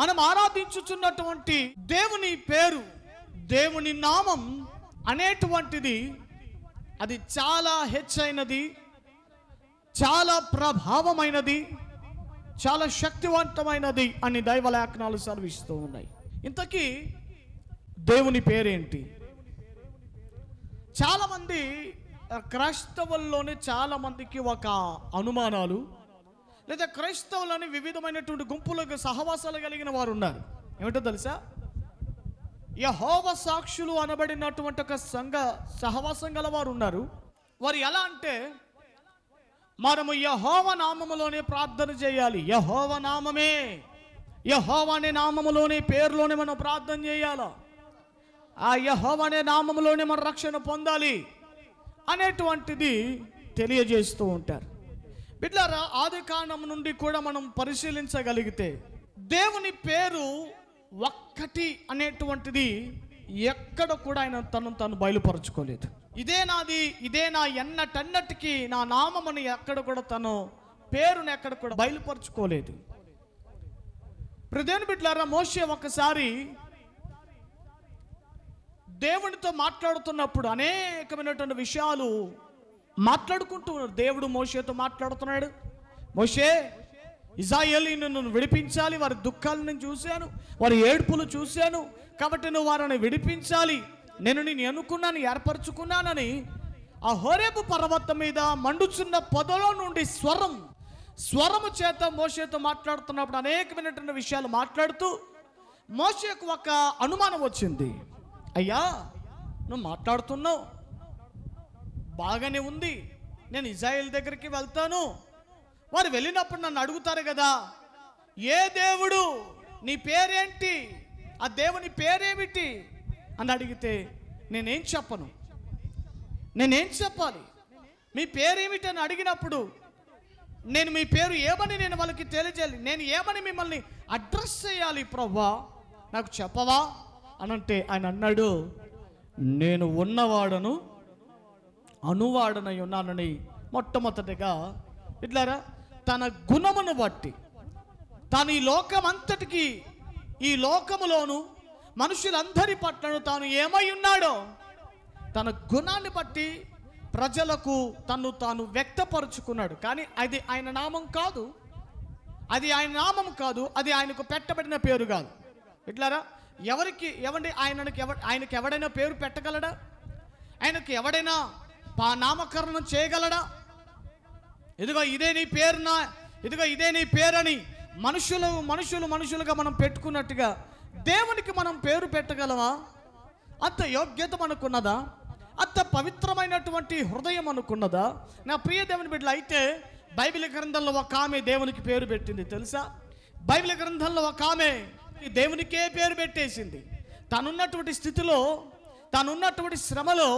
మనం ఆరాధించుచున్నటువంటి దేవుని పేరు దేవుని నామం అనేటువంటిది అది చాలా హెచ్చైనది చాలా ప్రభావమైనది చాలా శక్తివంతమైనది అని దైవ లేఖనాలు సెలవిస్తూ ఉన్నాయి ఇంతకీ దేవుని పేరేంటి చాలామంది క్రైస్తవుల్లోనే చాలామందికి ఒక అనుమానాలు లేదా క్రైస్తవులని వివిధమైనటువంటి గుంపులకు సహవాసాలు కలిగిన వారు ఉన్నారు ఏమిటో తెలుసా యహోవ సాక్షులు అనబడినటువంటి ఒక సంఘ సహవాసం గల వారు ఉన్నారు వారు ఎలా అంటే మనము యహోవ నామములోనే ప్రార్థన చేయాలి యహోవ నామమే యహోవ అనే నామములోనే పేరులోనే మనం ప్రార్థన చేయాలా ఆ యహోవ అనే నామములోనే మనం రక్షణ పొందాలి అనేటువంటిది తెలియజేస్తూ ఉంటారు బిడ్డారా ఆది కాండం నుండి కూడా మనం పరిశీలించగలిగితే దేవుని పేరు ఒక్కటి అనేటువంటిది ఎక్కడ కూడా ఆయన తను తను బయలుపరచుకోలేదు ఇదే నాది ఇదే నా ఎన్నటన్నటికి నా నామముని ఎక్కడ కూడా తను పేరుని ఎక్కడ కూడా బయలుపరచుకోలేదు ప్రదేని బిడ్డారా మోసే ఒకసారి దేవునితో మాట్లాడుతున్నప్పుడు అనేకమైనటువంటి విషయాలు మాట్లాడుకుంటూ దేవుడు మోషేతో మాట్లాడుతున్నాడు మోషే ఇజాయలి నన్ను విడిపించాలి వారి దుఃఖాలను చూశాను వారి ఏడుపులు చూశాను కాబట్టి నువ్వు వారిని విడిపించాలి నేను నేను అనుకున్నాను ఏర్పరచుకున్నానని ఆ హోరేపు పర్వతం మీద మండుచున్న పొదలో నుండి స్వరం స్వరము చేత మోషేతో మాట్లాడుతున్నప్పుడు అనేకమైనటువంటి విషయాలు మాట్లాడుతూ మోషేకు ఒక అనుమానం వచ్చింది అయ్యా నువ్వు మాట్లాడుతున్నావు బాగానే ఉంది నేను ఇజ్రాయిల్ దగ్గరికి వెళ్తాను వారు వెళ్ళినప్పుడు నన్ను అడుగుతారు కదా ఏ దేవుడు నీ పేరేంటి ఆ దేవుని పేరేమిటి అని అడిగితే నేనేం చెప్పను నేనేం చెప్పాలి మీ పేరేమిటి అని అడిగినప్పుడు నేను మీ పేరు ఏమని నేను వాళ్ళకి తెలియజేయాలి నేను ఏమని మిమ్మల్ని అడ్రస్ చేయాలి ప్రవ్వా నాకు చెప్పవా అనంటే ఆయన అన్నాడు నేను ఉన్నవాడను అనువాడనై ఉన్నానని మొట్టమొదటిగా ఇట్లారా తన గుణమును బట్టి తను ఈ లోకం అంతటికి ఈ లోకములోను మనుషులందరి పట్లను తాను ఏమై ఉన్నాడో తన గుణాన్ని బట్టి ప్రజలకు తను తాను వ్యక్తపరుచుకున్నాడు కానీ అది ఆయన నామం కాదు అది ఆయన నామం కాదు అది ఆయనకు పెట్టబడిన పేరు కాదు ఇట్లారా ఎవరికి ఎవండి ఆయనకి ఎవ ఆయనకి ఎవడైనా పేరు పెట్టగలడా ఆయనకు ఎవడైనా పా నామకరణం చేయగలడా ఇదిగో ఇదే నీ పేరున ఇదిగో ఇదే నీ పేరని మనుషులు మనుషులు మనుషులుగా మనం పెట్టుకున్నట్టుగా దేవునికి మనం పేరు పెట్టగలవా అంత యోగ్యత మనకున్నదా అంత పవిత్రమైనటువంటి హృదయం అనుకున్నదా నా ప్రియ దేవుని బిడ్డలు అయితే బైబిల్ గ్రంథంలో ఒక ఆమె దేవునికి పేరు పెట్టింది తెలుసా బైబిల్ గ్రంథంలో ఒక ఆమె దేవునికే పేరు పెట్టేసింది తనున్నటువంటి స్థితిలో తనున్నటువంటి శ్రమలో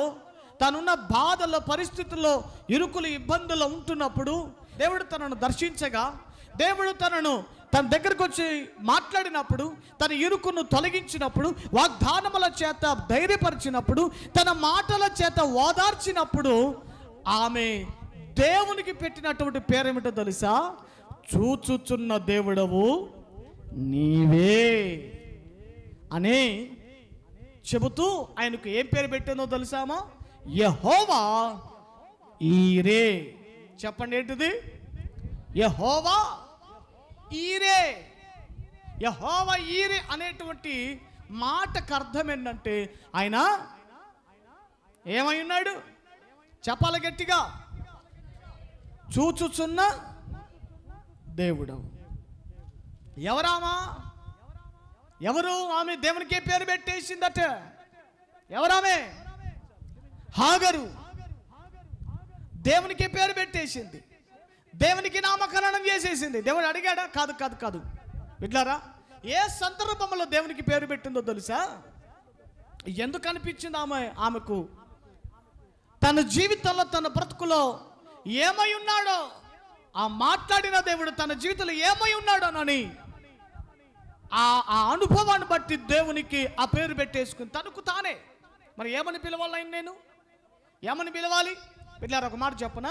తనున్న బాధల పరిస్థితుల్లో ఇరుకులు ఇబ్బందులు ఉంటున్నప్పుడు దేవుడు తనను దర్శించగా దేవుడు తనను తన దగ్గరకు వచ్చి మాట్లాడినప్పుడు తన ఇరుకును తొలగించినప్పుడు వాగ్దానముల చేత ధైర్యపరిచినప్పుడు తన మాటల చేత ఓదార్చినప్పుడు ఆమె దేవునికి పెట్టినటువంటి పేరేమిటో తెలుసా చూచుచున్న దేవుడవు నీవే అని చెబుతూ ఆయనకు ఏం పేరు పెట్టిందో తెలుసామా యహోవా ఈరే చెప్పండి ఏంటిది యహోవా ఈరే యహోవా ఈరే అనేటువంటి మాటకు అర్థం ఏంటంటే ఆయన ఏమై ఉన్నాడు చెప్పాలి గట్టిగా చూచుచున్న దేవుడు ఎవరామా ఎవరు ఆమె దేవునికే పేరు పెట్టేసిందట ఎవరామే హాగరు దేవునికి పేరు పెట్టేసింది దేవునికి నామకరణం చేసేసింది దేవుడు అడిగాడా కాదు కాదు కాదు విట్లారా ఏ సందర్భంలో దేవునికి పేరు పెట్టిందో తెలుసా ఎందుకు అనిపించింది ఆమె ఆమెకు తన జీవితంలో తన బ్రతుకులో ఏమై ఉన్నాడో ఆ మాట్లాడిన దేవుడు తన జీవితంలో ఏమై ఉన్నాడోనని ఆ ఆ అనుభవాన్ని బట్టి దేవునికి ఆ పేరు పెట్టేసుకుని తనకు తానే మరి ఏమని పిలవాలని నేను ఏమని పిలవాలి పిల్లారు ఒక మాట చెప్పన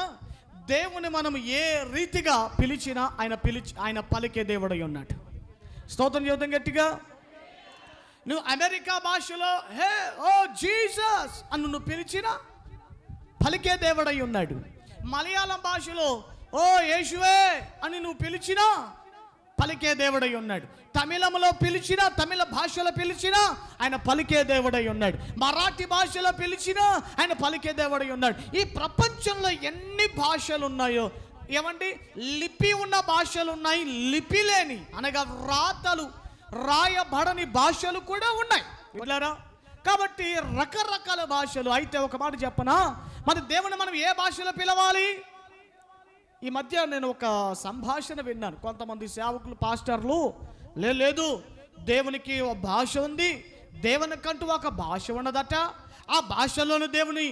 దేవుని మనం ఏ రీతిగా పిలిచినా ఆయన పిలిచి ఆయన పలికే దేవుడై ఉన్నాడు స్తోత్రం చూద్దాం గట్టిగా నువ్వు అమెరికా భాషలో హే ఓ జీసస్ అని నువ్వు పిలిచినా పలికే దేవుడై ఉన్నాడు మలయాళం భాషలో ఓ యేషువే అని నువ్వు పిలిచినా పలికే దేవుడై ఉన్నాడు తమిళంలో పిలిచినా తమిళ భాషలో పిలిచినా ఆయన పలికే దేవుడై ఉన్నాడు మరాఠీ భాషలో పిలిచినా ఆయన పలికే దేవుడై ఉన్నాడు ఈ ప్రపంచంలో ఎన్ని భాషలు ఉన్నాయో ఏమండి లిపి ఉన్న భాషలు ఉన్నాయి లిపి లేని అనగా రాతలు రాయబడని భాషలు కూడా ఉన్నాయి వెళ్ళారా కాబట్టి రకరకాల భాషలు అయితే ఒక మాట చెప్పనా మన దేవుని మనం ఏ భాషలో పిలవాలి ఈ మధ్య నేను ఒక సంభాషణ విన్నాను కొంతమంది సేవకులు పాస్టర్లు లేదు దేవునికి ఒక భాష ఉంది దేవునికంటూ ఒక భాష ఉన్నదట ఆ భాషలోనే దేవుని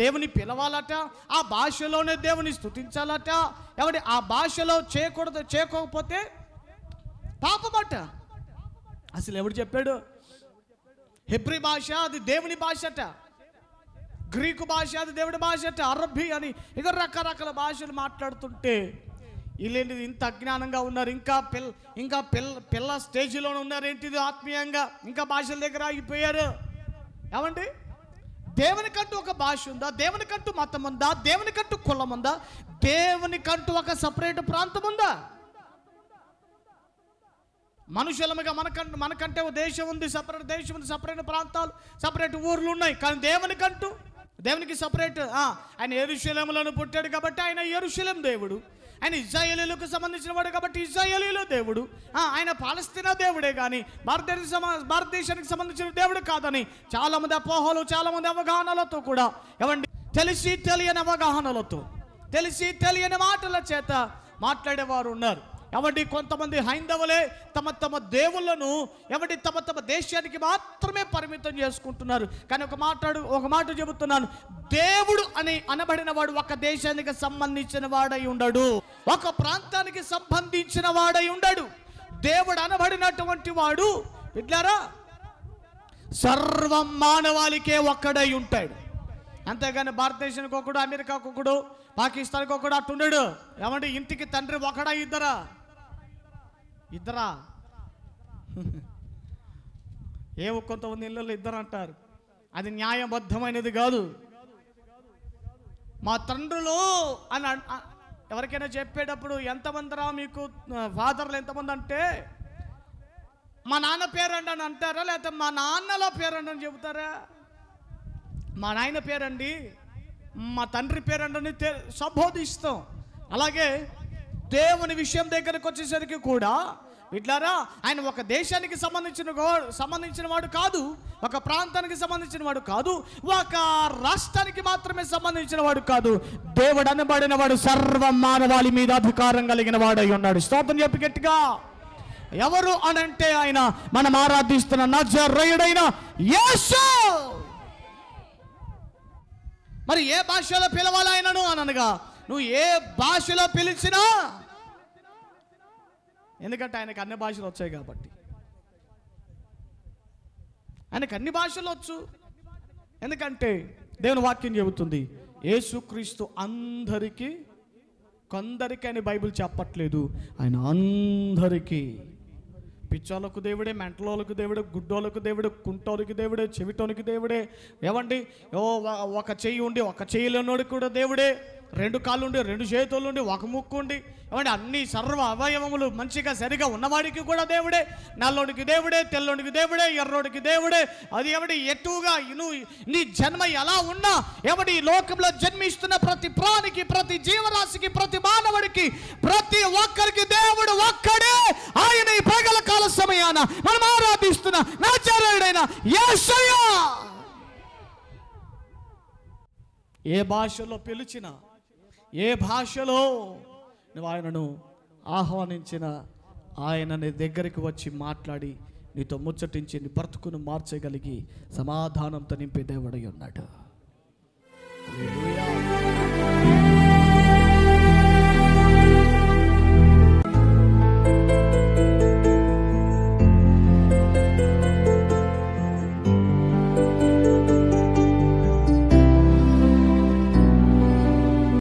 దేవుని పిలవాలట ఆ భాషలోనే దేవుని స్థుతించాలట ఎవరి ఆ భాషలో చేయకూడదు చేయకపోతే పాపమట అసలు ఎవడు చెప్పాడు హెబ్రి భాష అది దేవుని భాష అట గ్రీకు భాష అది దేవుడి భాష అంటే అరబ్బీ అని ఇక రకరకాల భాషలు మాట్లాడుతుంటే వీళ్ళేంటి ఇంత అజ్ఞానంగా ఉన్నారు ఇంకా పిల్ల ఇంకా పిల్ల పిల్ల స్టేజ్లోనే ఉన్నారు ఏంటిది ఆత్మీయంగా ఇంకా భాషల దగ్గర ఆగిపోయారు ఏమండి దేవునికంటూ ఒక భాష ఉందా దేవునికంటూ మతం ఉందా దేవునికంటూ కులం ఉందా దేవునికంటూ ఒక సపరేట్ ప్రాంతం ఉందా మనుషులముగా మనకంటే మనకంటే దేశం ఉంది సపరేట్ దేశం ఉంది సపరేట్ ప్రాంతాలు సపరేట్ ఊర్లు ఉన్నాయి కానీ దేవునికంటూ దేవునికి సపరేట్ ఆయన ఎరుశలములను పుట్టాడు కాబట్టి ఆయన ఎరుశలం దేవుడు ఆయన ఇజ్రాయలీలకు సంబంధించిన వాడు కాబట్టి ఇజ్రాయలీలో దేవుడు ఆయన పాలస్తీనా దేవుడే కానీ భారతదేశ భారతదేశానికి సంబంధించిన దేవుడు కాదని చాలామంది అపోహలు చాలామంది అవగాహనలతో కూడా ఏమండి తెలిసి తెలియని అవగాహనలతో తెలిసి తెలియని మాటల చేత మాట్లాడేవారు ఉన్నారు ఏమండి కొంతమంది హైందవులే తమ తమ దేవుళ్ళను ఏమండి తమ తమ దేశానికి మాత్రమే పరిమితం చేసుకుంటున్నారు కానీ ఒక మాట్లాడు ఒక మాట చెబుతున్నాను దేవుడు అని అనబడిన వాడు ఒక దేశానికి సంబంధించిన వాడై ఉండడు ఒక ప్రాంతానికి సంబంధించిన వాడై ఉండడు దేవుడు అనబడినటువంటి వాడు ఇట్లారా సర్వం మానవాళికే ఒక్కడై ఉంటాడు అంతేగాని భారతదేశానికి ఒకడు అమెరికాకు ఒకడు పాకిస్తాన్కి ఒకడు అట్టుండడు ఏమంటే ఇంటికి తండ్రి ఒకడా ఇద్దరా ఇద్దరా ఏవో కొంతమంది ఇళ్ళల్లో ఇద్దరు అంటారు అది న్యాయబద్ధమైనది కాదు మా తండ్రులు అని ఎవరికైనా చెప్పేటప్పుడు ఎంతమంది రా మీకు ఫాదర్లు ఎంతమంది అంటే మా నాన్న పేరండి అని అంటారా లేకపోతే మా నాన్నల పేరండి అని చెబుతారా మా నాయన పేరండి మా తండ్రి పేరండి అని సంబోధిస్తాం అలాగే దేవుని విషయం దగ్గరకు వచ్చేసరికి కూడా ఇట్లారా ఆయన ఒక దేశానికి సంబంధించిన సంబంధించిన వాడు కాదు ఒక ప్రాంతానికి సంబంధించిన వాడు కాదు ఒక రాష్ట్రానికి మాత్రమే సంబంధించిన వాడు కాదు దేవుడు అనబడిన వాడు సర్వ మానవాళి మీద అధికారం కలిగిన వాడై ఉన్నాడు స్తోత్రం చెప్పి గట్టిగా ఎవరు అనంటే ఆయన మనం ఆరాధిస్తున్న నజరయుడైన మరి ఏ భాషలో పిలవాలి ఆయనను అనగా నువ్వు ఏ భాషలో పిలిచినా ఎందుకంటే ఆయనకు అన్ని భాషలు వచ్చాయి కాబట్టి ఆయనకు అన్ని భాషలు వచ్చు ఎందుకంటే దేవుని వాక్యం చెబుతుంది యేసుక్రీస్తు అందరికీ కొందరికి అని బైబిల్ చెప్పట్లేదు ఆయన అందరికీ పిచ్చోళ్ళకు దేవుడే మెంటలోళ్ళకు దేవుడే గుడ్డోళ్ళకు దేవుడే కుంటోళ్ళకి దేవుడే చెవిటోనికి దేవుడే ఏమండి ఓ ఒక చెయ్యి ఉండి ఒక చెయ్యిలోనోడికి కూడా దేవుడే రెండు కాళ్ళు ఉండి రెండు చేతులు ఉండి ఒక ముక్కు ఉండి ఏమంటే అన్ని సర్వ అవయవములు మంచిగా సరిగా ఉన్నవాడికి కూడా దేవుడే నల్లోడికి దేవుడే తెల్లోడికి దేవుడే ఎర్రోడికి దేవుడే అది ఏమిటి ఎటుగా నువ్వు నీ జన్మ ఎలా ఉన్నా ఏమిటి ఈ లోకంలో జన్మిస్తున్న ప్రతి ప్రాణికి ప్రతి జీవరాశికి ప్రతి మానవుడికి ప్రతి ఒక్కరికి దేవుడు ఒక్కడే ఆయన ఈ పగల కాల సమయాన మనం ఆరాధిస్తున్న నాచార్యుడైన ఏ భాషలో పిలిచినా ఏ భాషలో నువ్వు ఆయనను ఆహ్వానించిన ఆయన నీ దగ్గరికి వచ్చి మాట్లాడి నీతో ముచ్చటించి నీ బ్రతుకును మార్చగలిగి సమాధానంతో నింపే దేవుడై ఉన్నాడు